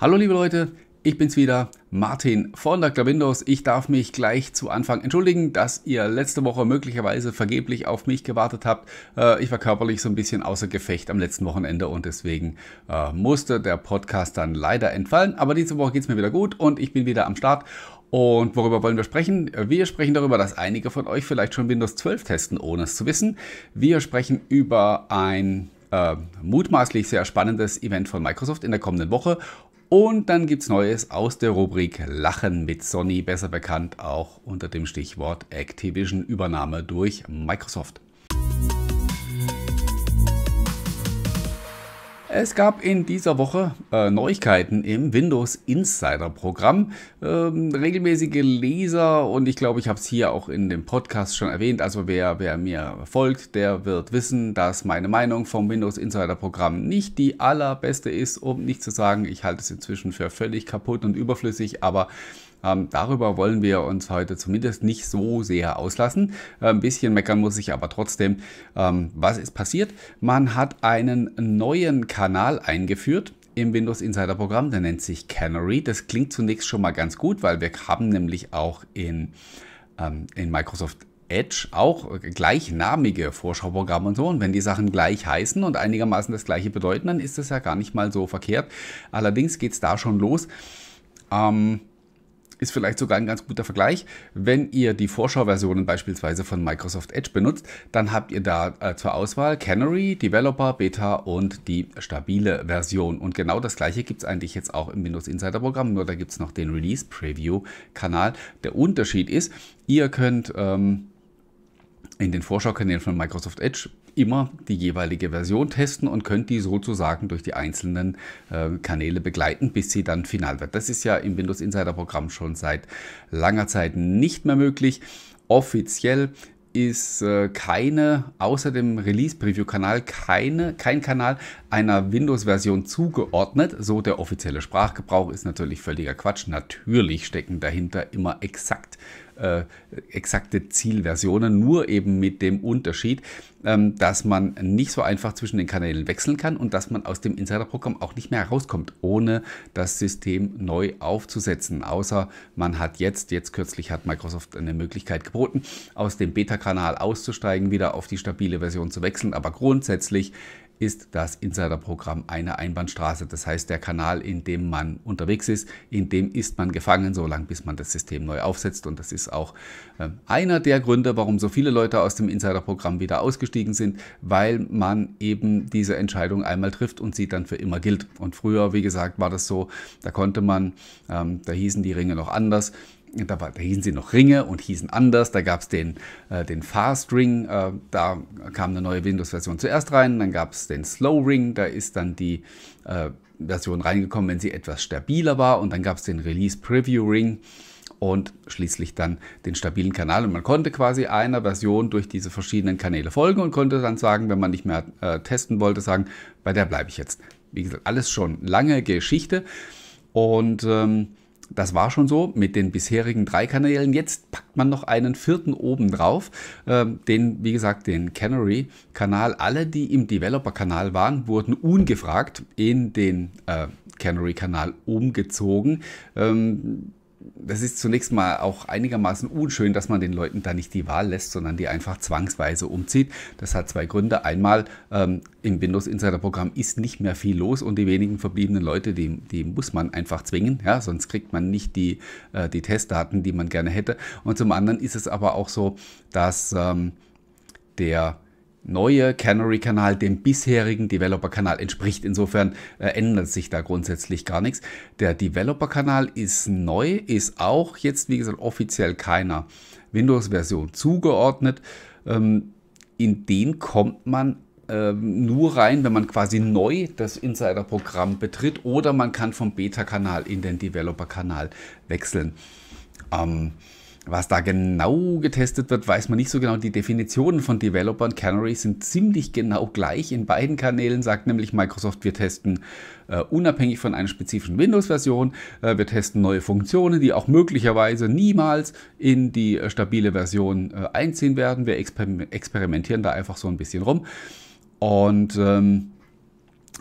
Hallo liebe Leute, ich bin's wieder, Martin von Dr. Windows. Ich darf mich gleich zu Anfang entschuldigen, dass ihr letzte Woche möglicherweise vergeblich auf mich gewartet habt. Äh, ich war körperlich so ein bisschen außer Gefecht am letzten Wochenende und deswegen äh, musste der Podcast dann leider entfallen. Aber diese Woche geht's mir wieder gut und ich bin wieder am Start. Und worüber wollen wir sprechen? Wir sprechen darüber, dass einige von euch vielleicht schon Windows 12 testen, ohne es zu wissen. Wir sprechen über ein äh, mutmaßlich sehr spannendes Event von Microsoft in der kommenden Woche und dann gibt es Neues aus der Rubrik Lachen mit Sony, besser bekannt auch unter dem Stichwort Activision Übernahme durch Microsoft. Es gab in dieser Woche äh, Neuigkeiten im Windows Insider Programm. Ähm, regelmäßige Leser und ich glaube, ich habe es hier auch in dem Podcast schon erwähnt. Also wer, wer mir folgt, der wird wissen, dass meine Meinung vom Windows Insider Programm nicht die allerbeste ist, um nicht zu sagen, ich halte es inzwischen für völlig kaputt und überflüssig, aber ähm, darüber wollen wir uns heute zumindest nicht so sehr auslassen. Äh, ein bisschen meckern muss ich aber trotzdem. Ähm, was ist passiert? Man hat einen neuen Kanal eingeführt im Windows Insider Programm, der nennt sich Canary. Das klingt zunächst schon mal ganz gut, weil wir haben nämlich auch in, ähm, in Microsoft Edge auch gleichnamige Vorschauprogramme und so. Und wenn die Sachen gleich heißen und einigermaßen das gleiche bedeuten, dann ist das ja gar nicht mal so verkehrt. Allerdings geht es da schon los. Ähm, ist vielleicht sogar ein ganz guter Vergleich. Wenn ihr die Vorschauversionen beispielsweise von Microsoft Edge benutzt, dann habt ihr da äh, zur Auswahl Canary, Developer, Beta und die stabile Version. Und genau das gleiche gibt es eigentlich jetzt auch im Windows Insider Programm, nur da gibt es noch den Release Preview Kanal. Der Unterschied ist, ihr könnt ähm, in den Vorschaukanälen von Microsoft Edge immer die jeweilige Version testen und könnt die sozusagen durch die einzelnen äh, Kanäle begleiten, bis sie dann final wird. Das ist ja im Windows Insider Programm schon seit langer Zeit nicht mehr möglich. Offiziell ist äh, keine, außer dem Release-Preview-Kanal, keine, kein Kanal einer Windows-Version zugeordnet. So der offizielle Sprachgebrauch ist natürlich völliger Quatsch. Natürlich stecken dahinter immer exakt äh, exakte Zielversionen, nur eben mit dem Unterschied, ähm, dass man nicht so einfach zwischen den Kanälen wechseln kann und dass man aus dem Insider-Programm auch nicht mehr herauskommt, ohne das System neu aufzusetzen. Außer man hat jetzt, jetzt kürzlich hat Microsoft eine Möglichkeit geboten, aus dem Beta-Kanal auszusteigen, wieder auf die stabile Version zu wechseln. Aber grundsätzlich ist das Insiderprogramm eine Einbahnstraße. Das heißt, der Kanal, in dem man unterwegs ist, in dem ist man gefangen, solange bis man das System neu aufsetzt. Und das ist auch ähm, einer der Gründe, warum so viele Leute aus dem Insiderprogramm wieder ausgestiegen sind, weil man eben diese Entscheidung einmal trifft und sie dann für immer gilt. Und früher, wie gesagt, war das so, da konnte man, ähm, da hießen die Ringe noch anders da, war, da, hießen sie noch Ringe und hießen anders. Da gab es den, äh, den Fast Ring, äh, da kam eine neue Windows-Version zuerst rein. Dann gab es den Slow Ring, da ist dann die äh, Version reingekommen, wenn sie etwas stabiler war. Und dann gab es den Release Preview Ring und schließlich dann den stabilen Kanal. Und man konnte quasi einer Version durch diese verschiedenen Kanäle folgen und konnte dann sagen, wenn man nicht mehr äh, testen wollte, sagen, bei der bleibe ich jetzt. Wie gesagt, alles schon lange Geschichte. Und. Ähm, das war schon so mit den bisherigen drei Kanälen. Jetzt packt man noch einen vierten oben drauf, ähm, den, wie gesagt, den Canary-Kanal. Alle, die im Developer-Kanal waren, wurden ungefragt in den äh, Canary-Kanal umgezogen. Ähm, das ist zunächst mal auch einigermaßen unschön, dass man den Leuten da nicht die Wahl lässt, sondern die einfach zwangsweise umzieht. Das hat zwei Gründe. Einmal, ähm, im Windows Insider Programm ist nicht mehr viel los und die wenigen verbliebenen Leute, die, die muss man einfach zwingen, ja, sonst kriegt man nicht die, äh, die Testdaten, die man gerne hätte. Und zum anderen ist es aber auch so, dass ähm, der neue Canary-Kanal dem bisherigen Developer-Kanal entspricht. Insofern äh, ändert sich da grundsätzlich gar nichts. Der Developer-Kanal ist neu, ist auch jetzt, wie gesagt, offiziell keiner Windows-Version zugeordnet. Ähm, in den kommt man ähm, nur rein, wenn man quasi neu das Insider-Programm betritt oder man kann vom Beta-Kanal in den Developer-Kanal wechseln. Ähm, was da genau getestet wird, weiß man nicht so genau. Die Definitionen von Developer und Canary sind ziemlich genau gleich. In beiden Kanälen sagt nämlich Microsoft, wir testen äh, unabhängig von einer spezifischen Windows-Version, äh, wir testen neue Funktionen, die auch möglicherweise niemals in die äh, stabile Version äh, einziehen werden. Wir exper experimentieren da einfach so ein bisschen rum. Und ähm,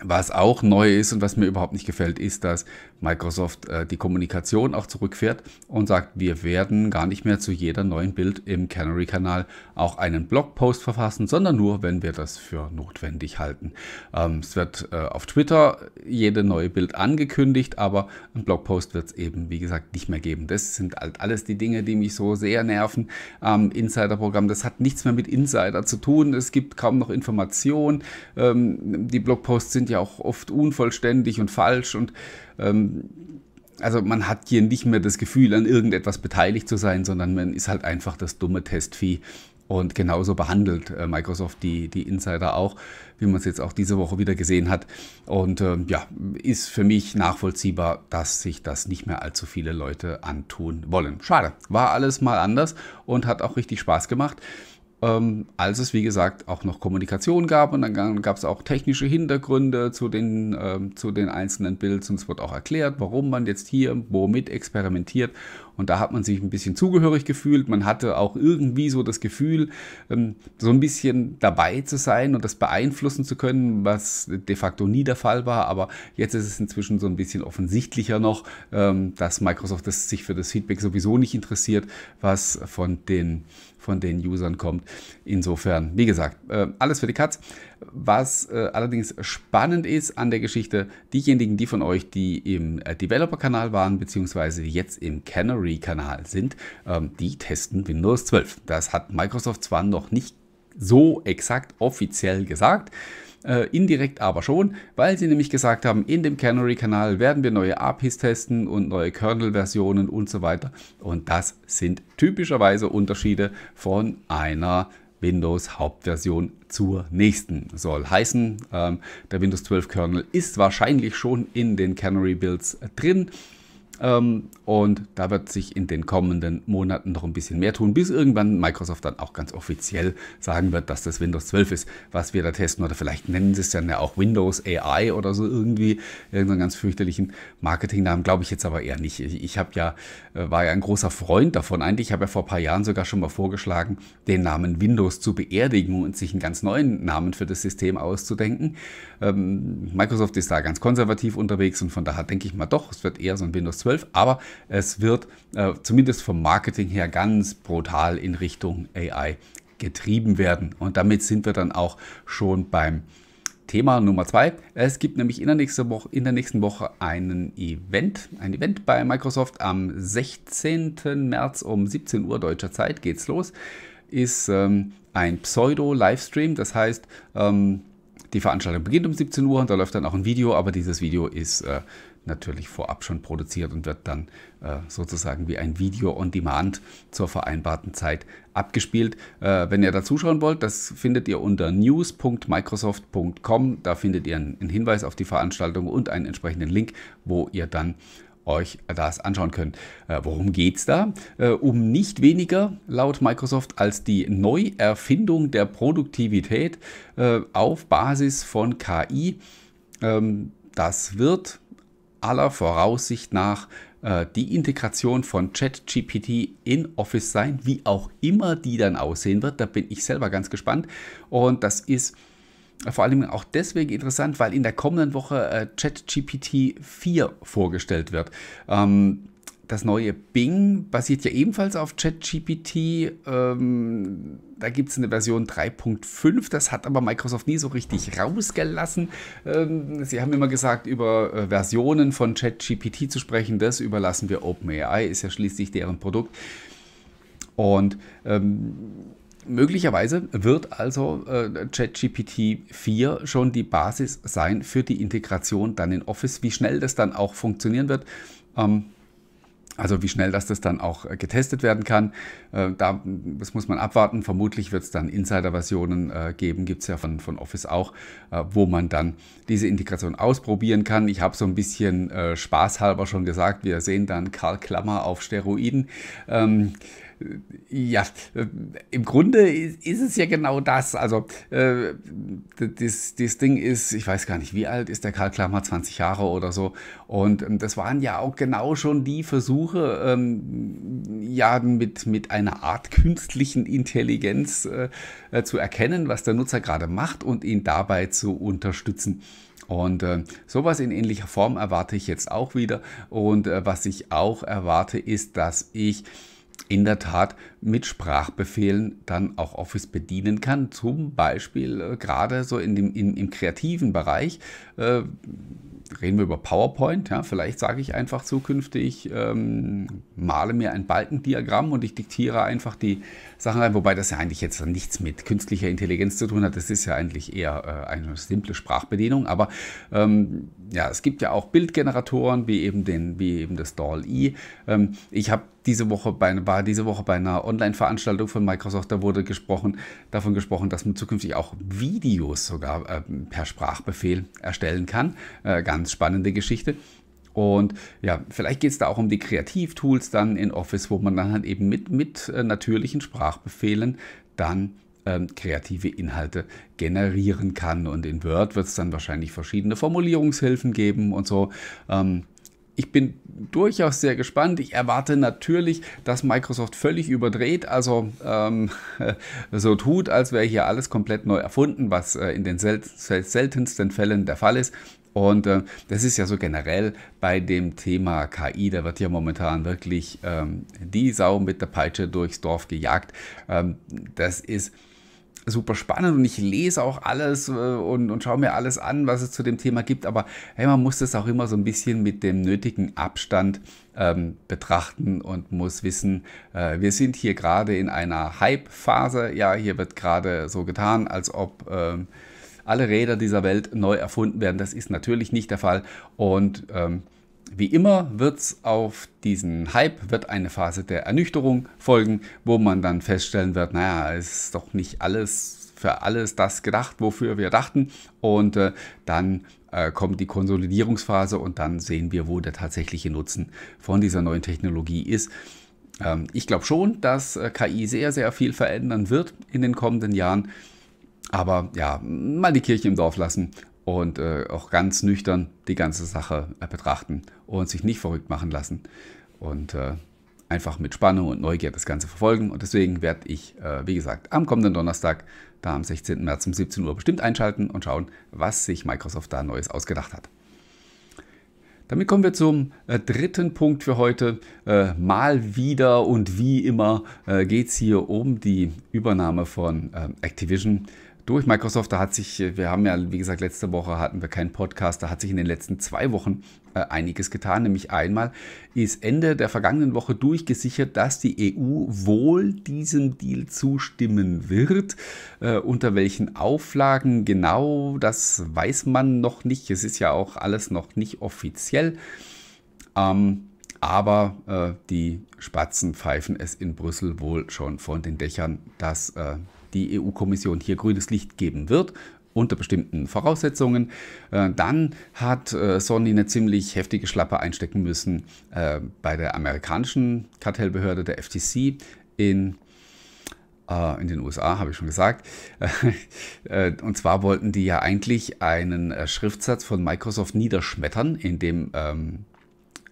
was auch neu ist und was mir überhaupt nicht gefällt, ist, dass Microsoft äh, die Kommunikation auch zurückfährt und sagt, wir werden gar nicht mehr zu jeder neuen Bild im Canary-Kanal auch einen Blogpost verfassen, sondern nur, wenn wir das für notwendig halten. Ähm, es wird äh, auf Twitter jede neue Bild angekündigt, aber ein Blogpost wird es eben, wie gesagt, nicht mehr geben. Das sind halt alles die Dinge, die mich so sehr nerven am ähm, Insider-Programm. Das hat nichts mehr mit Insider zu tun. Es gibt kaum noch Informationen. Ähm, die Blogposts sind ja auch oft unvollständig und falsch und ähm, also man hat hier nicht mehr das Gefühl, an irgendetwas beteiligt zu sein, sondern man ist halt einfach das dumme Testvieh. Und genauso behandelt äh, Microsoft die, die Insider auch, wie man es jetzt auch diese Woche wieder gesehen hat. Und ähm, ja, ist für mich nachvollziehbar, dass sich das nicht mehr allzu viele Leute antun wollen. Schade, war alles mal anders und hat auch richtig Spaß gemacht ähm, als es, wie gesagt, auch noch Kommunikation gab und dann gab es auch technische Hintergründe zu den, ähm, zu den einzelnen Builds und es wird auch erklärt, warum man jetzt hier womit experimentiert und da hat man sich ein bisschen zugehörig gefühlt, man hatte auch irgendwie so das Gefühl, ähm, so ein bisschen dabei zu sein und das beeinflussen zu können, was de facto nie der Fall war, aber jetzt ist es inzwischen so ein bisschen offensichtlicher noch, ähm, dass Microsoft das sich für das Feedback sowieso nicht interessiert, was von den von den Usern kommt. Insofern, wie gesagt, äh, alles für die Katz. Was äh, allerdings spannend ist an der Geschichte, diejenigen, die von euch, die im äh, Developer-Kanal waren, beziehungsweise jetzt im Canary-Kanal sind, ähm, die testen Windows 12. Das hat Microsoft zwar noch nicht so exakt offiziell gesagt, äh, indirekt aber schon, weil sie nämlich gesagt haben, in dem Canary-Kanal werden wir neue APIs testen und neue Kernel-Versionen und so weiter. Und das sind typischerweise Unterschiede von einer Windows Hauptversion zur nächsten. Soll heißen, ähm, der Windows 12 Kernel ist wahrscheinlich schon in den Canary Builds drin. Ähm, und da wird sich in den kommenden Monaten noch ein bisschen mehr tun, bis irgendwann Microsoft dann auch ganz offiziell sagen wird, dass das Windows 12 ist, was wir da testen. Oder vielleicht nennen sie es dann ja auch Windows AI oder so irgendwie. Irgendeinen ganz fürchterlichen Marketingnamen glaube ich jetzt aber eher nicht. Ich, ich habe ja, äh, war ja ein großer Freund davon. Eigentlich habe ja vor ein paar Jahren sogar schon mal vorgeschlagen, den Namen Windows zu beerdigen und sich einen ganz neuen Namen für das System auszudenken. Ähm, Microsoft ist da ganz konservativ unterwegs und von daher denke ich mal doch, es wird eher so ein Windows 12 12, aber es wird äh, zumindest vom Marketing her ganz brutal in Richtung AI getrieben werden. Und damit sind wir dann auch schon beim Thema Nummer zwei. Es gibt nämlich in der, nächsten Woche, in der nächsten Woche einen Event, ein Event bei Microsoft am 16. März um 17 Uhr deutscher Zeit geht's los. Ist ähm, ein Pseudo-Livestream, das heißt, ähm, die Veranstaltung beginnt um 17 Uhr und da läuft dann auch ein Video, aber dieses Video ist äh, natürlich vorab schon produziert und wird dann äh, sozusagen wie ein Video on Demand zur vereinbarten Zeit abgespielt. Äh, wenn ihr da zuschauen wollt, das findet ihr unter news.microsoft.com. Da findet ihr einen, einen Hinweis auf die Veranstaltung und einen entsprechenden Link, wo ihr dann euch das anschauen könnt. Äh, worum geht es da? Äh, um nicht weniger, laut Microsoft, als die Neuerfindung der Produktivität äh, auf Basis von KI. Ähm, das wird aller Voraussicht nach äh, die Integration von ChatGPT in Office sein, wie auch immer die dann aussehen wird. Da bin ich selber ganz gespannt. Und das ist äh, vor allem auch deswegen interessant, weil in der kommenden Woche äh, ChatGPT 4 vorgestellt wird. Ähm, das neue Bing basiert ja ebenfalls auf ChatGPT. Ähm, da gibt es eine Version 3.5, das hat aber Microsoft nie so richtig rausgelassen. Ähm, sie haben immer gesagt, über äh, Versionen von ChatGPT zu sprechen, das überlassen wir OpenAI, ist ja schließlich deren Produkt. Und ähm, möglicherweise wird also äh, ChatGPT 4 schon die Basis sein für die Integration dann in Office. Wie schnell das dann auch funktionieren wird, ähm, also wie schnell dass das dann auch äh, getestet werden kann, äh, da, das muss man abwarten. Vermutlich wird es dann Insider-Versionen äh, geben, gibt es ja von, von Office auch, wo man dann diese Integration ausprobieren kann. Ich habe so ein bisschen spaßhalber schon gesagt, wir sehen dann Karl Klammer auf Steroiden. Ähm, ja, im Grunde ist, ist, es ja genau das. Also, äh, das, das Ding ist, ich weiß gar nicht, wie alt ist der Karl Klammer, 20 Jahre oder so. Und ähm, das waren ja auch genau schon die Versuche, ähm, ja, mit, mit einer Art künstlichen Intelligenz äh, zu erkennen, was der Nutzer gerade macht und ihn dabei zu unterstützen. Und äh, sowas in ähnlicher Form erwarte ich jetzt auch wieder. Und äh, was ich auch erwarte, ist, dass ich in der Tat mit Sprachbefehlen dann auch Office bedienen kann. Zum Beispiel äh, gerade so in dem, in, im kreativen Bereich. Äh, reden wir über PowerPoint. Ja? Vielleicht sage ich einfach zukünftig, ähm, male mir ein Balkendiagramm und ich diktiere einfach die Sachen rein. Wobei das ja eigentlich jetzt nichts mit künstlicher Intelligenz zu tun hat. Das ist ja eigentlich eher äh, eine simple Sprachbedienung. Aber ähm, ja, es gibt ja auch Bildgeneratoren, wie eben, den, wie eben das DALL-E. Ähm, ich habe diese Woche bei, war diese Woche bei einer Online-Veranstaltung von Microsoft, da wurde gesprochen, davon gesprochen, dass man zukünftig auch Videos sogar äh, per Sprachbefehl erstellen kann. Äh, ganz spannende Geschichte. Und ja, vielleicht geht es da auch um die Kreativtools dann in Office, wo man dann halt eben mit, mit äh, natürlichen Sprachbefehlen dann ähm, kreative Inhalte generieren kann. Und in Word wird es dann wahrscheinlich verschiedene Formulierungshilfen geben und so. Ähm, ich bin durchaus sehr gespannt. Ich erwarte natürlich, dass Microsoft völlig überdreht, also ähm, so tut, als wäre hier alles komplett neu erfunden, was äh, in den sel seltensten Fällen der Fall ist. Und äh, das ist ja so generell bei dem Thema KI, da wird ja momentan wirklich ähm, die Sau mit der Peitsche durchs Dorf gejagt. Ähm, das ist super spannend und ich lese auch alles äh, und, und schaue mir alles an, was es zu dem Thema gibt. Aber hey, man muss das auch immer so ein bisschen mit dem nötigen Abstand ähm, betrachten und muss wissen, äh, wir sind hier gerade in einer Hype-Phase. Ja, hier wird gerade so getan, als ob... Ähm, alle Räder dieser Welt neu erfunden werden. Das ist natürlich nicht der Fall. Und ähm, wie immer wird es auf diesen Hype wird eine Phase der Ernüchterung folgen, wo man dann feststellen wird, naja, ist doch nicht alles für alles das gedacht, wofür wir dachten. Und äh, dann äh, kommt die Konsolidierungsphase und dann sehen wir, wo der tatsächliche Nutzen von dieser neuen Technologie ist. Ähm, ich glaube schon, dass äh, KI sehr, sehr viel verändern wird in den kommenden Jahren. Aber ja, mal die Kirche im Dorf lassen und äh, auch ganz nüchtern die ganze Sache äh, betrachten und sich nicht verrückt machen lassen und äh, einfach mit Spannung und Neugier das Ganze verfolgen. Und deswegen werde ich, äh, wie gesagt, am kommenden Donnerstag, da am 16. März um 17 Uhr bestimmt einschalten und schauen, was sich Microsoft da Neues ausgedacht hat. Damit kommen wir zum äh, dritten Punkt für heute. Äh, mal wieder und wie immer äh, geht es hier um die Übernahme von ähm, Activision durch Microsoft. Da hat sich, äh, wir haben ja, wie gesagt, letzte Woche hatten wir keinen Podcast, da hat sich in den letzten zwei Wochen äh, einiges getan. Nämlich einmal ist Ende der vergangenen Woche durchgesichert, dass die EU wohl diesem Deal zustimmen wird. Äh, unter welchen Auflagen genau, das weiß man noch nicht. Es ist ja auch alles noch nicht offiziell. Ähm, aber äh, die Spatzen pfeifen es in Brüssel wohl schon von den Dächern, dass äh, die EU-Kommission hier grünes Licht geben wird unter bestimmten Voraussetzungen. Äh, dann hat äh, Sony eine ziemlich heftige Schlappe einstecken müssen äh, bei der amerikanischen Kartellbehörde, der FTC, in in den USA, habe ich schon gesagt. und zwar wollten die ja eigentlich einen Schriftsatz von Microsoft niederschmettern, in dem ähm,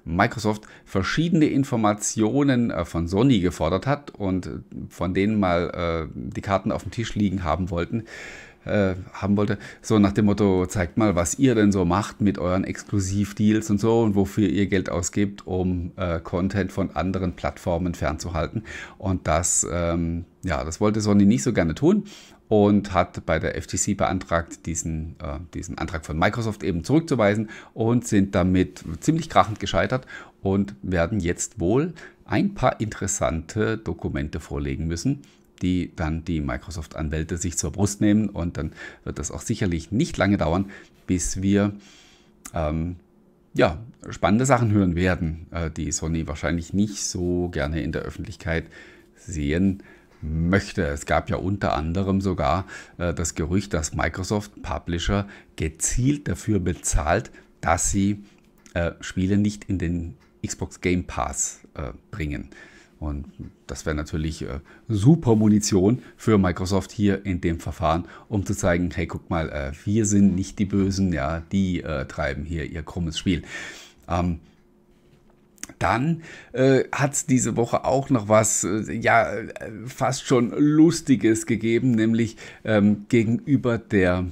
Microsoft verschiedene Informationen äh, von Sony gefordert hat und äh, von denen mal äh, die Karten auf dem Tisch liegen haben wollten, haben wollte, so nach dem Motto, zeigt mal, was ihr denn so macht mit euren Exklusivdeals und so und wofür ihr Geld ausgibt, um äh, Content von anderen Plattformen fernzuhalten. Und das, ähm, ja, das wollte Sony nicht so gerne tun und hat bei der FTC beantragt, diesen, äh, diesen Antrag von Microsoft eben zurückzuweisen und sind damit ziemlich krachend gescheitert und werden jetzt wohl ein paar interessante Dokumente vorlegen müssen, die dann die Microsoft-Anwälte sich zur Brust nehmen und dann wird das auch sicherlich nicht lange dauern, bis wir ähm, ja, spannende Sachen hören werden, äh, die Sony wahrscheinlich nicht so gerne in der Öffentlichkeit sehen möchte. Es gab ja unter anderem sogar äh, das Gerücht, dass Microsoft Publisher gezielt dafür bezahlt, dass sie äh, Spiele nicht in den Xbox Game Pass äh, bringen. Und das wäre natürlich äh, super Munition für Microsoft hier in dem Verfahren, um zu zeigen, hey, guck mal, äh, wir sind nicht die Bösen, ja, die äh, treiben hier ihr krummes Spiel. Ähm, dann äh, hat es diese Woche auch noch was, äh, ja, äh, fast schon Lustiges gegeben, nämlich ähm, gegenüber der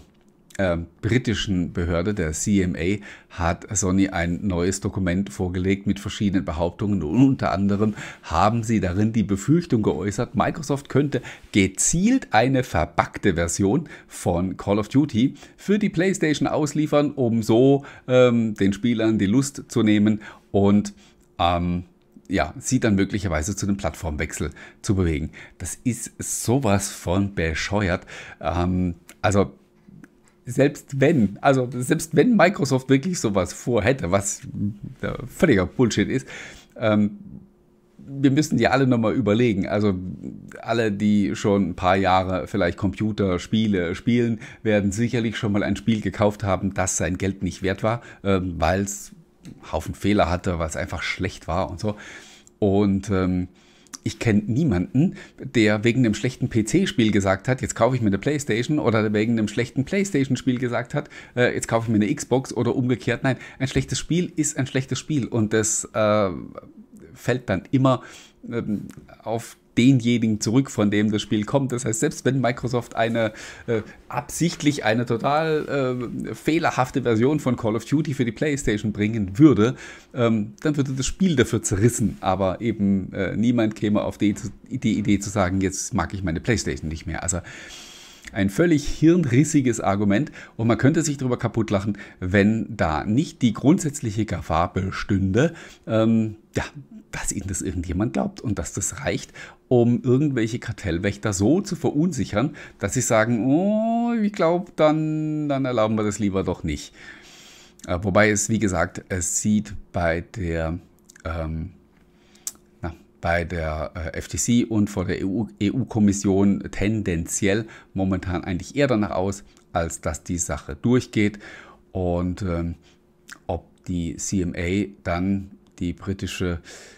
äh, britischen Behörde, der CMA, hat Sony ein neues Dokument vorgelegt mit verschiedenen Behauptungen. Und unter anderem haben sie darin die Befürchtung geäußert, Microsoft könnte gezielt eine verbackte Version von Call of Duty für die PlayStation ausliefern, um so ähm, den Spielern die Lust zu nehmen und ähm, ja, sie dann möglicherweise zu einem Plattformwechsel zu bewegen. Das ist sowas von bescheuert. Ähm, also selbst wenn, also selbst wenn Microsoft wirklich sowas vorhätte, was äh, völliger Bullshit ist, ähm, wir müssen ja alle nochmal überlegen. Also alle, die schon ein paar Jahre vielleicht Computerspiele spielen, werden sicherlich schon mal ein Spiel gekauft haben, das sein Geld nicht wert war, äh, weil es Haufen Fehler hatte, weil es einfach schlecht war und so. Und ähm, ich kenne niemanden, der wegen einem schlechten PC-Spiel gesagt hat, jetzt kaufe ich mir eine Playstation oder wegen einem schlechten Playstation-Spiel gesagt hat, äh, jetzt kaufe ich mir eine Xbox oder umgekehrt. Nein, ein schlechtes Spiel ist ein schlechtes Spiel und das äh, fällt dann immer ähm, auf denjenigen zurück, von dem das Spiel kommt. Das heißt, selbst wenn Microsoft eine äh, absichtlich eine total äh, fehlerhafte Version von Call of Duty für die PlayStation bringen würde, ähm, dann würde das Spiel dafür zerrissen. Aber eben äh, niemand käme auf die, die Idee zu sagen, jetzt mag ich meine PlayStation nicht mehr. Also ein völlig hirnrissiges Argument und man könnte sich darüber kaputtlachen, wenn da nicht die grundsätzliche Gefahr bestünde, ähm, ja, dass ihnen das irgendjemand glaubt und dass das reicht, um irgendwelche Kartellwächter so zu verunsichern, dass sie sagen, oh, ich glaube, dann, dann erlauben wir das lieber doch nicht. Äh, wobei es, wie gesagt, es sieht bei der, ähm, na, bei der äh, FTC und vor der EU-Kommission e EU tendenziell momentan eigentlich eher danach aus, als dass die Sache durchgeht. Und ähm, ob die CMA dann die britische äh,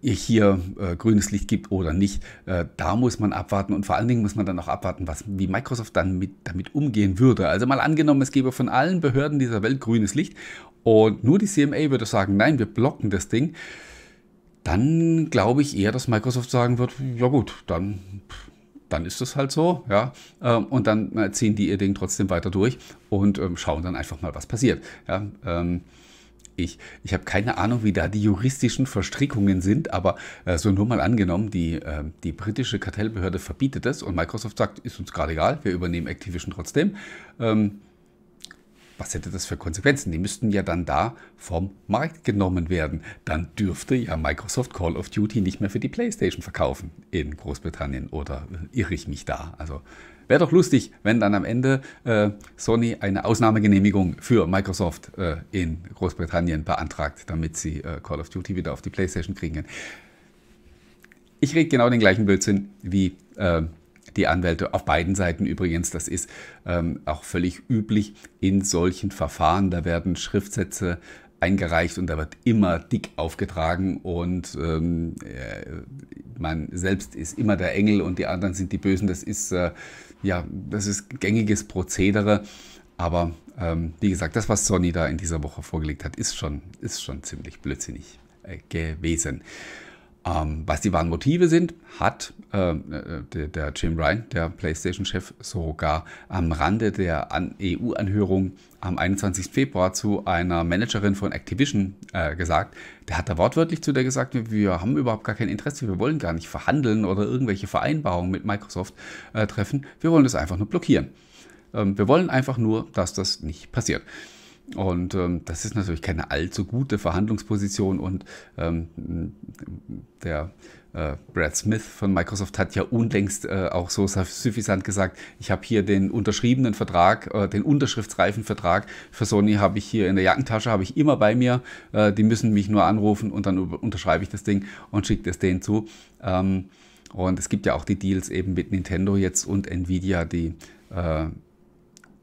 hier äh, grünes Licht gibt oder nicht. Äh, da muss man abwarten und vor allen Dingen muss man dann auch abwarten, was, wie Microsoft dann mit, damit umgehen würde. Also mal angenommen, es gäbe von allen Behörden dieser Welt grünes Licht und nur die CMA würde sagen, nein, wir blocken das Ding. Dann glaube ich eher, dass Microsoft sagen wird, ja gut, dann, dann ist das halt so, ja. Ähm, und dann äh, ziehen die ihr Ding trotzdem weiter durch und ähm, schauen dann einfach mal, was passiert. Ja. Ähm, ich. Ich habe keine Ahnung, wie da die juristischen Verstrickungen sind, aber äh, so nur mal angenommen, die, äh, die britische Kartellbehörde verbietet das und Microsoft sagt, ist uns gerade egal, wir übernehmen Activision trotzdem. Ähm, was hätte das für Konsequenzen? Die müssten ja dann da vom Markt genommen werden. Dann dürfte ja Microsoft Call of Duty nicht mehr für die PlayStation verkaufen in Großbritannien oder äh, irre ich mich da? Also Wäre doch lustig, wenn dann am Ende äh, Sony eine Ausnahmegenehmigung für Microsoft äh, in Großbritannien beantragt, damit sie äh, Call of Duty wieder auf die PlayStation kriegen können. Ich reg genau den gleichen Blödsinn wie äh, die Anwälte auf beiden Seiten übrigens. Das ist ähm, auch völlig üblich in solchen Verfahren. Da werden Schriftsätze eingereicht und da wird immer dick aufgetragen und ähm, äh, man selbst ist immer der Engel und die anderen sind die Bösen. Das ist äh, ja, das ist gängiges Prozedere. Aber ähm, wie gesagt, das, was Sony da in dieser Woche vorgelegt hat, ist schon, ist schon ziemlich blödsinnig äh, gewesen. Ähm, was die wahren Motive sind, hat ähm, äh, der, der, Jim Ryan, der PlayStation-Chef, sogar am Rande der EU-Anhörung am 21. Februar zu einer Managerin von Activision äh, gesagt. Der hat da wortwörtlich zu der gesagt, wir haben überhaupt gar kein Interesse, wir wollen gar nicht verhandeln oder irgendwelche Vereinbarungen mit Microsoft äh, treffen, wir wollen das einfach nur blockieren. Ähm, wir wollen einfach nur, dass das nicht passiert. Und ähm, das ist natürlich keine allzu gute Verhandlungsposition. Und ähm, der äh, Brad Smith von Microsoft hat ja unlängst äh, auch so suffisant gesagt, ich habe hier den unterschriebenen Vertrag, äh, den unterschriftsreifen Vertrag für Sony habe ich hier in der Jackentasche, habe ich immer bei mir. Äh, die müssen mich nur anrufen und dann unterschreibe ich das Ding und schicke es denen zu. Ähm, und es gibt ja auch die Deals eben mit Nintendo jetzt und Nvidia, die äh,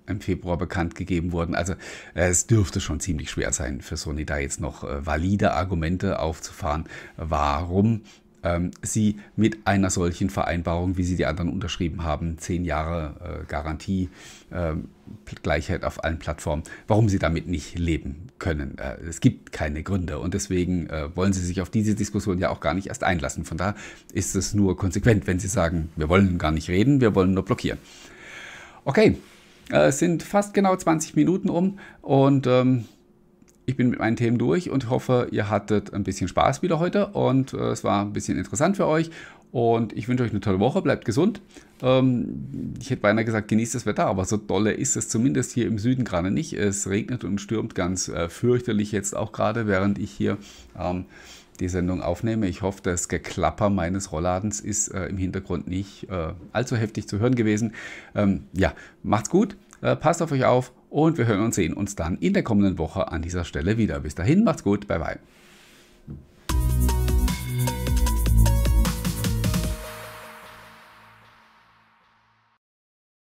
im Februar bekannt gegeben wurden. Also äh, es dürfte schon ziemlich schwer sein für Sony da jetzt noch äh, valide Argumente aufzufahren, warum ähm, sie mit einer solchen Vereinbarung, wie sie die anderen unterschrieben haben, zehn Jahre äh, Garantie, äh, Gleichheit auf allen Plattformen, warum sie damit nicht leben können. Äh, es gibt keine Gründe und deswegen äh, wollen sie sich auf diese Diskussion ja auch gar nicht erst einlassen. Von daher ist es nur konsequent, wenn sie sagen, wir wollen gar nicht reden, wir wollen nur blockieren. Okay, äh, es sind fast genau 20 Minuten um und ähm, ich bin mit meinen Themen durch und hoffe, ihr hattet ein bisschen Spaß wieder heute und äh, es war ein bisschen interessant für euch. Und ich wünsche euch eine tolle Woche, bleibt gesund. Ähm, ich hätte beinahe gesagt, genießt das Wetter, aber so dolle ist es zumindest hier im Süden gerade nicht. Es regnet und stürmt ganz äh, fürchterlich jetzt auch gerade, während ich hier ähm, die Sendung aufnehme. Ich hoffe, das Geklapper meines Rollladens ist äh, im Hintergrund nicht äh, allzu heftig zu hören gewesen. Ähm, ja, macht's gut, äh, passt auf euch auf und wir hören und sehen uns dann in der kommenden Woche an dieser Stelle wieder. Bis dahin, macht's gut, bye bye.